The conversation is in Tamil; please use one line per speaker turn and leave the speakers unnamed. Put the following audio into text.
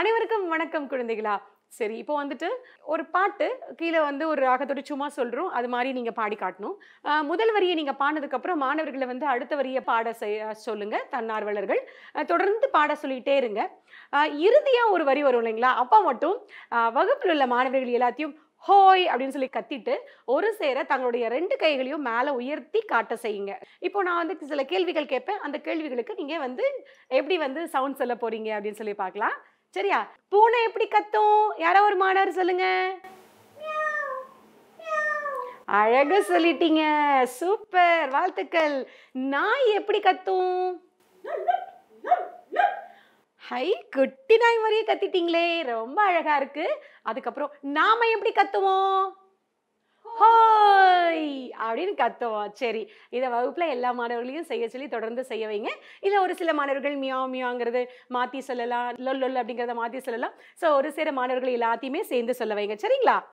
அனைவருக்கும் வணக்கம் குழந்தைகளா சரி இப்போ வந்துட்டு ஒரு பாட்டு கீழே வந்து ஒரு ராகத்தோடு சும்மா சொல்கிறோம் அது மாதிரி நீங்கள் பாடி காட்டணும் முதல் வரியை நீங்கள் பாடினதுக்கப்புறம் மாணவர்களை வந்து அடுத்த வரியை பாட செய்ய சொல்லுங்கள் தன்னார்வலர்கள் தொடர்ந்து பாட சொல்லிகிட்டே இருங்க இறுதியாக ஒரு வரி வரும் இல்லைங்களா அப்போ மட்டும் வகுப்பில் உள்ள மாணவர்கள் எல்லாத்தையும் ஹோய் அப்படின்னு சொல்லி கத்திட்டு ஒரு சேர தங்களுடைய ரெண்டு கைகளையும் மேலே உயர்த்தி காட்ட செய்யுங்க இப்போ நான் வந்து சில கேள்விகள் கேட்பேன் அந்த கேள்விகளுக்கு நீங்கள் வந்து எப்படி வந்து சவுண்ட் சொல்ல போகிறீங்க அப்படின்னு சொல்லி பார்க்கலாம் சரியா பூனை எப்படி கத்தும் யாரோ ஒரு மாணவர் சொல்லுங்க அழகு சொல்லிட்டீங்க சூப்பர் வாழ்த்துக்கள் நாய் எப்படி கத்தும் ஹை குட்டி நாய் மாதிரியே கத்திட்டீங்களே ரொம்ப அழகா இருக்கு அதுக்கப்புறம் நாம எப்படி கத்துவோம் அப்படின்னு கத்துவோம் சரி இதை வகுப்பில் எல்லா மாணவர்களையும் செய்ய சொல்லி தொடர்ந்து செய்ய வைங்க இல்லை ஒரு சில மாணவர்கள் மியா மியாங்கிறது மாற்றி சொல்லலாம் லொல் லொல் அப்படிங்கிறத மாற்றி சொல்லலாம் ஸோ ஒரு சில மாணவர்கள் எல்லாத்தையுமே சேர்ந்து சொல்ல வைங்க சரிங்களா